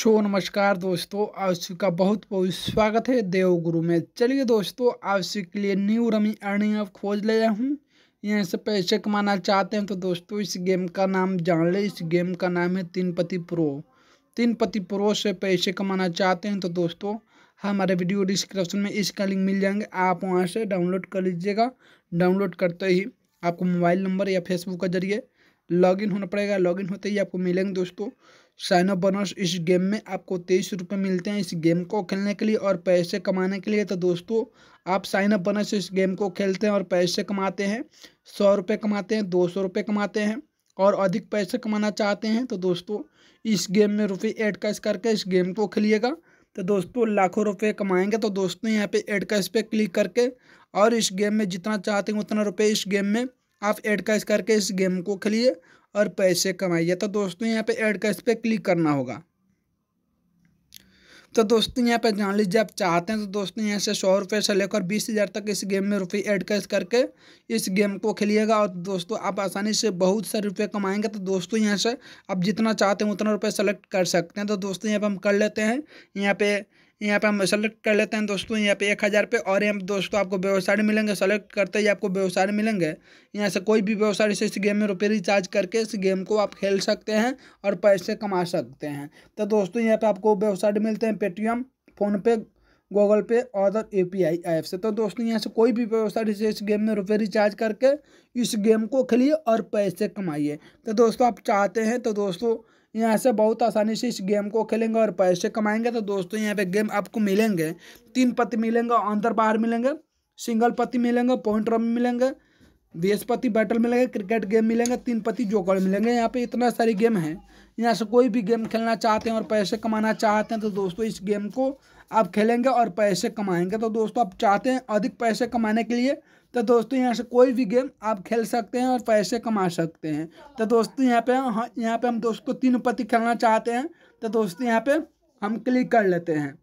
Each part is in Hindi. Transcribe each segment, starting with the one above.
शो नमस्कार दोस्तों आप सभी का बहुत बहुत स्वागत है देवगुरु में चलिए दोस्तों आप सभी के लिए न्यू रमी अर्निंग आप खोज ले आया हूँ यहाँ से पैसे कमाना चाहते हैं तो दोस्तों इस गेम का नाम जान ले इस गेम का नाम है तीन पति प्रो तीन पति प्रो से पैसे कमाना चाहते हैं तो दोस्तों हमारे वीडियो डिस्क्रिप्शन में इसका लिंक मिल जाएंगे आप वहाँ से डाउनलोड कर लीजिएगा डाउनलोड करते ही आपको मोबाइल नंबर या फेसबुक के जरिए लॉगिन होना पड़ेगा लॉगिन होते ही आपको मिलेंगे दोस्तों साइन अप बोनस इस गेम में आपको तेईस रुपये मिलते हैं इस गेम को खेलने के लिए और पैसे कमाने के लिए तो दोस्तों आप साइन अप बोनस इस गेम को खेलते हैं और पैसे कमाते हैं सौ रुपये कमाते हैं दो सौ रुपये कमाते हैं और अधिक पैसे कमाना चाहते हैं तो दोस्तों इस गेम में रुपये एड कैश करके इस गेम को खेलिएगा तो दोस्तों लाखों रुपये कमाएंगे तो दोस्तों यहाँ पे एड कैश पे क्लिक करके और इस गेम में जितना चाहते हैं उतना रुपये इस गेम में आप एड कैश करके इस गेम को खेलिए और पैसे कमाइए तो दोस्तों यहाँ पे ऐड कैश पे क्लिक करना होगा तो दोस्तों यहाँ पे जान लीजिए आप चाहते हैं तो दोस्तों यहाँ से सौ रुपये से लेकर बीस हज़ार तक इस गेम में रुपये ऐड कैश करके इस गेम को खेलिएगा और दोस्तों आप आसानी से बहुत सारे रुपये कमाएंगे तो दोस्तों यहाँ से आप जितना चाहते हैं उतना रुपये सेलेक्ट कर सकते हैं तो दोस्तों यहाँ पर हम कर लेते हैं यहाँ पे यहाँ पे हम सेलेक्ट कर लेते हैं दोस्तों यहाँ पे एक हज़ार पे और यहाँ दोस्तों आपको व्यवसाय मिलेंगे सेलेक्ट करते ही आपको व्यवसाय मिलेंगे यहाँ से कोई भी व्यवसाय से इस गेम में रुपये रिचार्ज करके इस गेम को आप खेल सकते हैं और पैसे कमा सकते हैं तो दोस्तों यहाँ पर आपको व्यवसाय मिलते हैं पेटीएम फ़ोनपे गूगल पे और other A P I app से तो दोस्तों यहाँ से कोई भी व्यवसाय से इस गेम में रुपये रिचार्ज करके इस गेम को खेलिए और पैसे कमाइए तो दोस्तों आप चाहते हैं तो दोस्तों यहाँ से बहुत आसानी से इस गेम को खेलेंगे और पैसे कमाएंगे तो दोस्तों यहाँ पे गेम आपको मिलेंगे तीन पति मिलेंगे अंदर बाहर मिलेंगे सिंगल पति मिलेंगे पॉइंट रम मिलेंगे बृहस्पति बैटल मिलेंगे क्रिकेट गेम मिलेंगे तीन पति जोकर मिलेंगे यहाँ पे इतना सारी गेम है यहाँ से कोई भी गेम खेलना चाहते हैं और पैसे कमाना चाहते हैं तो दोस्तों इस गेम को आप खेलेंगे और पैसे कमाएंगे तो दोस्तों आप चाहते हैं अधिक पैसे कमाने के लिए तो दोस्तों यहाँ से कोई भी गेम आप खेल सकते हैं और पैसे कमा सकते हैं तो दोस्तों यहाँ पे यहाँ पे हम दोस्तों तीन पति खेलना चाहते हैं तो दोस्तों यहाँ पे हम क्लिक कर लेते हैं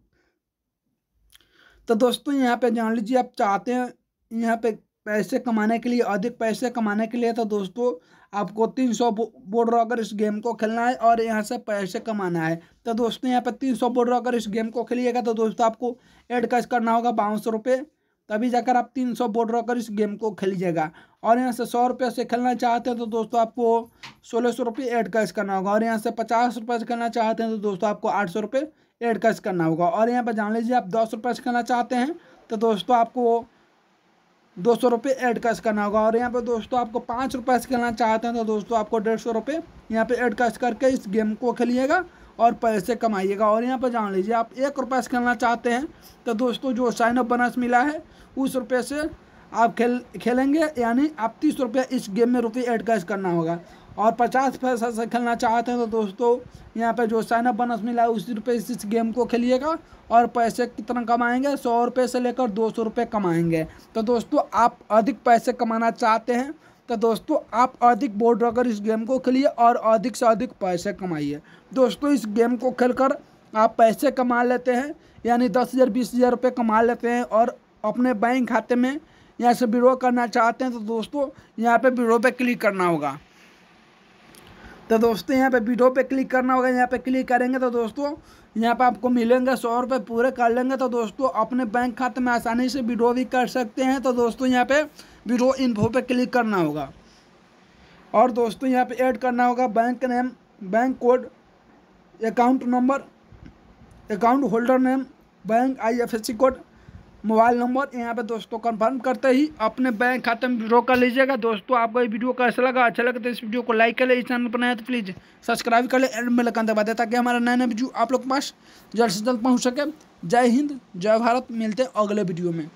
तो दोस्तों यहाँ पे जान लीजिए आप चाहते हैं यहाँ पे पैसे कमाने के लिए अधिक पैसे कमाने के लिए तो दोस्तों आपको तीन सौ बोर्ड रॉकर इस गेम को खेलना है और यहाँ से पैसे कमाना है तो दोस्तों यहाँ पर तीन सौ बोर्ड रॉकर इस गेम को खेलिएगा तो दोस्तों आपको एड कैश करना होगा बावन सौ रुपये तभी जाकर आप तीन सौ बोर्ड रखकर इस गेम को खेलिएगा और यहाँ से सौ रुपये से खेलना चाहते हैं तो दोस्तों आपको सोलह सौ रुपये एड कैश करना होगा और यहाँ से पचास रुपये से खेलना चाहते हैं तो दोस्तों आपको आठ सौ रुपये एड कैश करना होगा और यहाँ पर जान लीजिए आप दस रुपये से खेलना चाहते हैं तो दोस्तों आपको दो सौ रुपये एड कैश करना होगा और यहाँ पर दोस्तों आपको पाँच रुपये से खेलना चाहते हैं तो दोस्तों आपको डेढ़ सौ रुपये यहाँ पर एड कैश करके इस गेम को खेलिएगा और पैसे कमाइएगा और यहाँ पर जान लीजिए आप एक रुपये से खेलना चाहते हैं तो दोस्तों जो साइन अप बनस मिला है उस रुपये से आप खेल खेलेंगे यानी आप तीस रुपये इस गेम में रुपये एड कैश करना होगा और पचास पैसा से खेलना चाहते हैं तो दोस्तों यहाँ पर जो साइन अप बनस मिला है उसी रुपये इस गेम को खेलिएगा और पैसे कितना कमाएंगे सौ रुपये से लेकर दो सौ रुपये कमाएंगे तो दोस्तों आप अधिक पैसे कमाना चाहते हैं तो दोस्तों आप अधिक बोर्ड रखकर इस गेम को खेलिए और अधिक से अधिक पैसे कमाइए दोस्तों इस गेम को खेलकर आप पैसे कमा लेते हैं यानी दस हज़ार बीस हज़ार रुपये कमा लेते हैं और अपने बैंक खाते में यहाँ से विड्रो करना चाहते हैं तो दोस्तों यहाँ पे विड्रो पे क्लिक करना होगा तो दोस्तों यहाँ पे विड्रो पे क्लिक करना होगा यहाँ पे क्लिक करेंगे तो दोस्तों यहाँ पे आपको मिलेंगे सौ रुपये पूरे कर लेंगे तो दोस्तों अपने बैंक खाते में आसानी से विड्रो भी कर सकते हैं तो दोस्तों यहाँ पर इन इन्फो पर क्लिक करना होगा और दोस्तों यहाँ पे ऐड करना होगा bank name bank code account number account holder name bank IFSC code mobile number यहाँ पे दोस्तों कंफर्म करते ही अपने बैंक खाते में विड्रॉ कर लीजिएगा दोस्तों आपको ये वीडियो कैसा लगा अच्छा लगा तो इस वीडियो को लाइक तो कर ले इस चैनल पर नया तो प्लीज़ सब्सक्राइब कर ले एंड में लगा दबा दे ताकि हमारा नया नया वीडियो आप लोग के पास जल्द से जल्द पहुँच सके जय हिंद जय भारत मिलते अगले वीडियो में